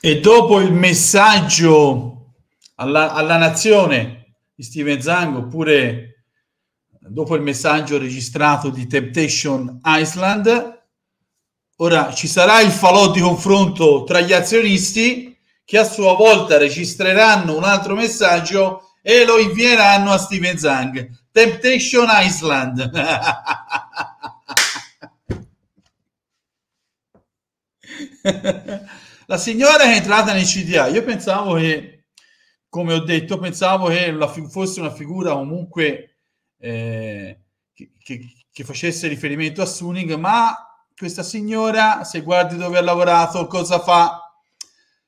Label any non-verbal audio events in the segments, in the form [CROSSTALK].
E dopo il messaggio alla, alla nazione di Steven Zang, oppure dopo il messaggio registrato di Temptation Island, ora ci sarà il falò di confronto tra gli azionisti che a sua volta registreranno un altro messaggio e lo invieranno a Steven Zang. Temptation Island. [LAUGHS] La signora è entrata nei CDA, io pensavo che, come ho detto, pensavo che la, fosse una figura comunque eh, che, che, che, facesse riferimento a Suning, ma questa signora, se guardi dove ha lavorato, cosa fa,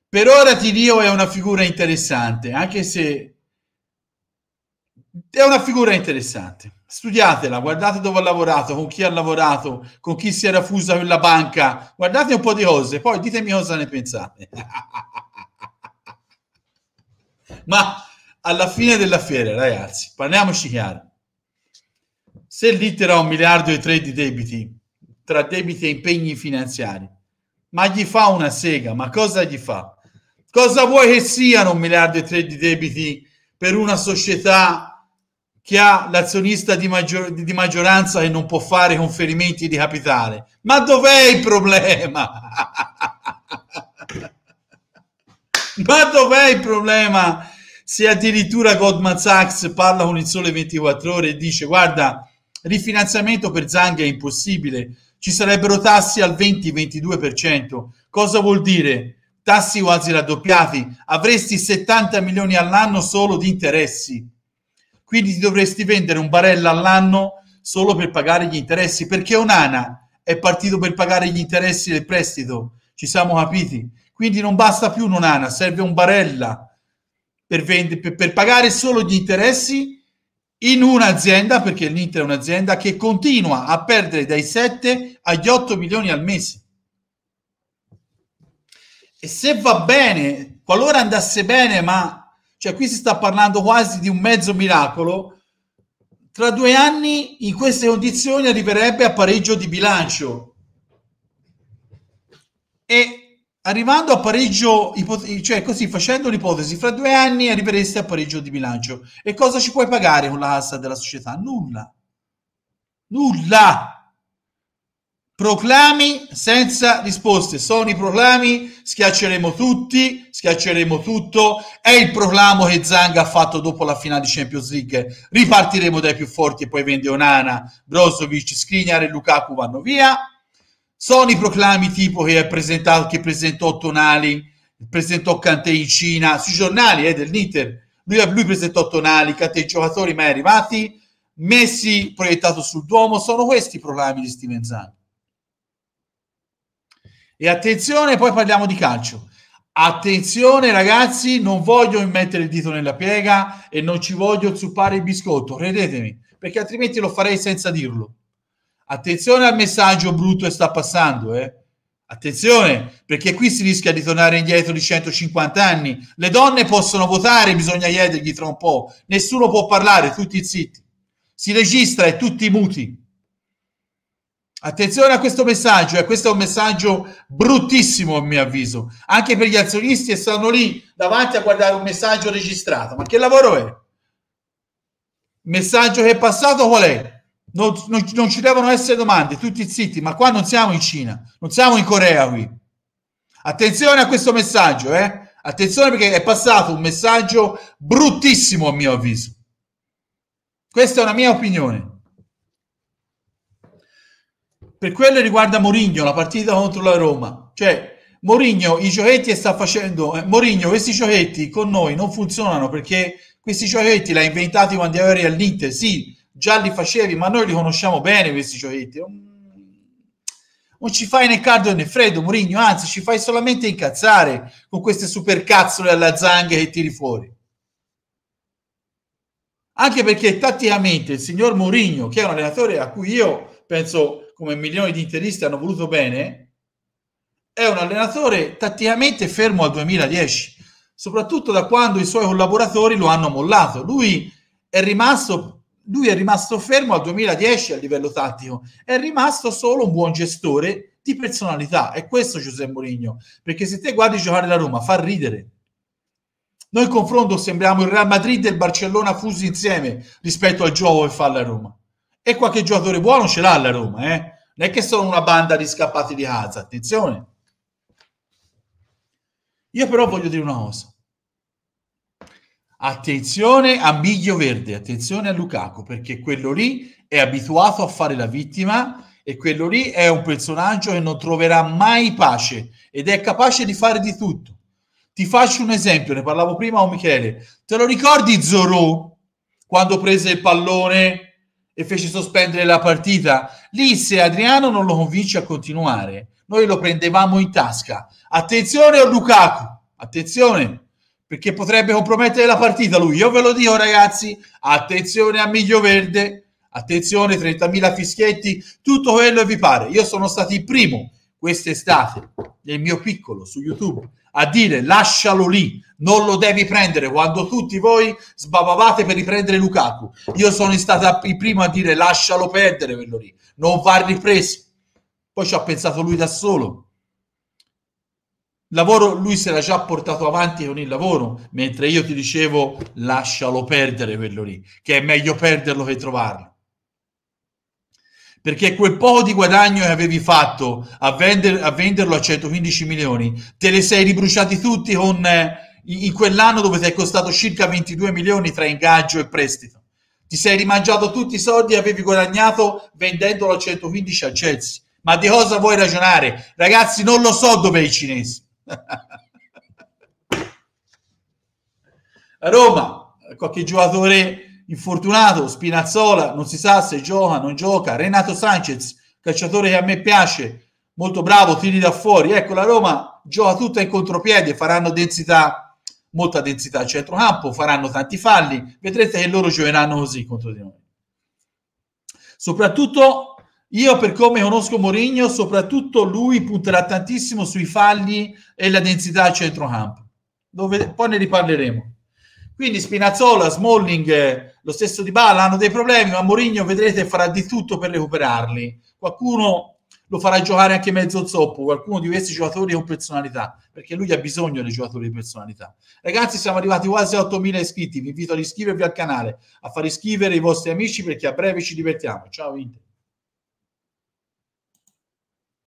per ora ti dico è una figura interessante, anche se è una figura interessante studiatela, guardate dove ha lavorato, con chi ha lavorato, con chi si era fusa con la banca, guardate un po' di cose, poi ditemi cosa ne pensate. [LAUGHS] Ma alla fine della fiera, ragazzi, parliamoci chiaro. Se l'Inter ha un miliardo e tre di debiti, tra debiti e impegni finanziari, ma gli fa una sega, ma cosa gli fa? Cosa vuoi che siano un miliardo e tre di debiti per una società che ha l'azionista di, maggior- di maggioranza e non può fare conferimenti di capitale. Ma dov'è il problema? [LAUGHS] Ma dov'è il problema? Se addirittura Goldman Sachs parla con il sole 24 ore e dice guarda, rifinanziamento per Zang è impossibile, ci sarebbero tassi al 20-22%. Cosa vuol dire? Tassi quasi raddoppiati, avresti 70 milioni all'anno solo di interessi quindi ti dovresti vendere un barella all'anno solo per pagare gli interessi, perché Onana è partito per pagare gli interessi del prestito, ci siamo capiti. Quindi non basta più un Onana, serve un barella per, vend- per, per pagare solo gli interessi in un'azienda, perché l'Inter è un'azienda che continua a perdere dai 7 agli 8 milioni al mese. E se va bene, qualora andasse bene, ma cioè qui si sta parlando quasi di un mezzo miracolo. Tra due anni in queste condizioni arriverebbe a pareggio di bilancio. E arrivando a pareggio, cioè così facendo l'ipotesi, fra due anni arriveresti a pareggio di bilancio. E cosa ci puoi pagare con la cassa della società? Nulla. Nulla Proclami senza risposte, sono i proclami, schiacceremo tutti, schiacceremo tutto, è il proclamo che Zanga ha fatto dopo la finale di Champions League, ripartiremo dai più forti e poi vende Onana, Brozovic, Skriniar e Lukaku vanno via, sono i proclami tipo che, che presentò Tonali, presentò Kanté in Cina, sui giornali eh, dell'Inter, lui, lui presentò Tonali, Kanté i giocatori mai arrivati, Messi proiettato sul Duomo, sono questi i proclami di Steven Zanga e attenzione, poi parliamo di calcio. Attenzione ragazzi, non voglio mettere il dito nella piega e non ci voglio zuppare il biscotto, credetemi, perché altrimenti lo farei senza dirlo. Attenzione al messaggio brutto che sta passando, eh. Attenzione, perché qui si rischia di tornare indietro di 150 anni. Le donne possono votare, bisogna chiedergli tra un po'. Nessuno può parlare, tutti zitti. Si registra e tutti muti. Attenzione a questo messaggio, eh, questo è un messaggio bruttissimo a mio avviso, anche per gli azionisti che stanno lì davanti a guardare un messaggio registrato. Ma che lavoro è? Il messaggio che è passato qual è? Non, non, non ci devono essere domande, tutti zitti, ma qua non siamo in Cina, non siamo in Corea qui. Attenzione a questo messaggio, eh? Attenzione perché è passato un messaggio bruttissimo a mio avviso. Questa è una mia opinione. Per quello riguarda Mourinho, la partita contro la Roma. Cioè, Mourinho, i giochetti che sta facendo, eh, Mourinho, questi giochetti con noi non funzionano perché questi giochetti li ha inventati quando eri all'Inter, sì, già li facevi, ma noi li conosciamo bene questi giochetti. Non ci fai né caldo né freddo, Mourinho, anzi ci fai solamente incazzare con queste supercazzole alla zanga che tiri fuori. Anche perché tatticamente il signor Mourinho, che è un allenatore a cui io penso come milioni di interisti hanno voluto bene, è un allenatore tatticamente fermo al 2010, soprattutto da quando i suoi collaboratori lo hanno mollato. Lui è rimasto, lui è rimasto fermo al 2010 a livello tattico, è rimasto solo un buon gestore di personalità. È questo Giuseppe Mourinho, perché se te guardi giocare la Roma fa ridere. Noi in confronto sembriamo il Real Madrid e il Barcellona fusi insieme rispetto al gioco che fa la Roma e qualche giocatore buono ce l'ha la Roma, eh? non è che sono una banda di scappati di casa, attenzione. Io però voglio dire una cosa. Attenzione a Miglio Verde, attenzione a Lukaku, perché quello lì è abituato a fare la vittima e quello lì è un personaggio che non troverà mai pace ed è capace di fare di tutto. Ti faccio un esempio, ne parlavo prima con Michele. Te lo ricordi Zorro quando prese il pallone e fece sospendere la partita. Lì se Adriano non lo convince a continuare, noi lo prendevamo in tasca. Attenzione a Lukaku, attenzione, perché potrebbe compromettere la partita lui. Io ve lo dico ragazzi, attenzione a Miglioverde, attenzione 30.000 fischietti, tutto quello che vi pare. Io sono stato il primo quest'estate nel mio piccolo su YouTube a dire lascialo lì, non lo devi prendere quando tutti voi sbavavate per riprendere Lukaku. Io sono stato il primo a dire lascialo perdere quello lì, non va ripreso. Poi ci ha pensato lui da solo. lavoro lui si era già portato avanti con il lavoro, mentre io ti dicevo lascialo perdere quello lì, che è meglio perderlo che trovarlo. Perché quel poco di guadagno che avevi fatto a, vender, a venderlo a 115 milioni, te le sei ribruciati tutti con... Eh, in quell'anno dove ti è costato circa 22 milioni tra ingaggio e prestito. Ti sei rimangiato tutti i soldi che avevi guadagnato vendendolo a 115 a Chelsea. Ma di cosa vuoi ragionare? Ragazzi, non lo so dove è i cinesi. [LAUGHS] a Roma, qualche giocatore infortunato, Spinazzola, non si sa se gioca, non gioca. Renato Sanchez, calciatore che a me piace, molto bravo, tiri da fuori. Ecco, la Roma gioca tutta in contropiede, faranno densità molta densità a centrocampo, faranno tanti falli, vedrete che loro giocheranno così contro di noi. Soprattutto io per come conosco Mourinho, soprattutto lui punterà tantissimo sui falli e la densità al centrocampo. Dove, poi ne riparleremo. Quindi Spinazzola, Smalling, eh, lo stesso Di Bala hanno dei problemi, ma Mourinho vedrete farà di tutto per recuperarli. Qualcuno lo farà giocare anche mezzo zoppo, qualcuno di questi giocatori con personalità, perché lui ha bisogno dei giocatori di personalità. Ragazzi, siamo arrivati quasi a 8.000 iscritti, vi invito ad iscrivervi al canale, a far iscrivere i vostri amici perché a breve ci divertiamo. Ciao Inter.